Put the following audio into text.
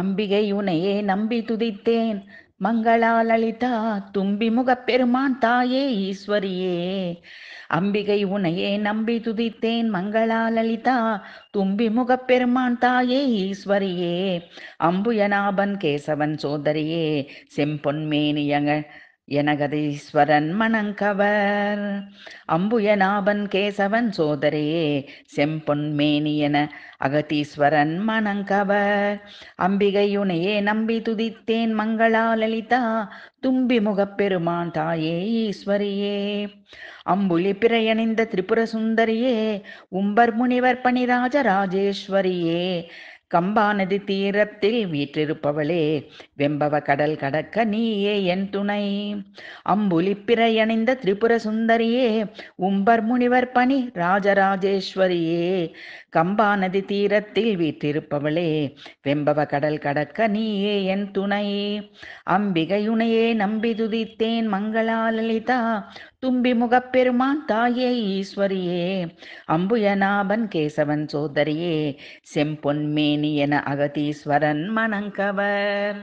அம்பிகை உனையே நம்பி துதித்தேன் மங்களா லலிதா தும்பி முகப்பெருமான் தாயே ஈஸ்வரியே அம்பிகை உனையே நம்பி துதித்தேன் மங்களா லலிதா தும்பி முகப்பெருமான் தாயே ஈஸ்வரியே அம்புயநாபன் கேசவன் சோதரியே செம்பொன்மேனியங்க எனகதீஸ்வரன் மணங்கவர் அம்புயநாபன் கேசவன் சோதரையே செம்பொன் மேனி என அகதீஸ்வரன் மணங்கவர் அம்பிகையுனையே நம்பி துதித்தேன் மங்களா லலிதா தும்பி முகப்பெருமான் தாயே ஈஸ்வரியே அம்புலி பிரயணிந்த திரிபுர சுந்தரியே உம்பர் முனிவர் பணிராஜ ராஜேஸ்வரியே நதி தீரத்தில் வீற்றிருப்பவளே வெம்பவ கடல் கடக்க நீயே என் துணை அம்புலி பிறையணிந்த திரிபுர சுந்தரியே உம்பர் முனிவர் பணி ராஜராஜேஸ்வரியே கம்பா நதி தீரத்தில் வீற்றிருப்பவளே வெம்பவ கடல் கடக்க நீயே என் துணை அம்பிகையுனையே நம்பி துதித்தேன் மங்களா லலிதா தும்பி முகப்பெருமான் தாயே ஈஸ்வரியே அம்புயநாபன் கேசவன் சோதரியே செம்பொன்மேனி என அகதீஸ்வரன் மணங்கவர்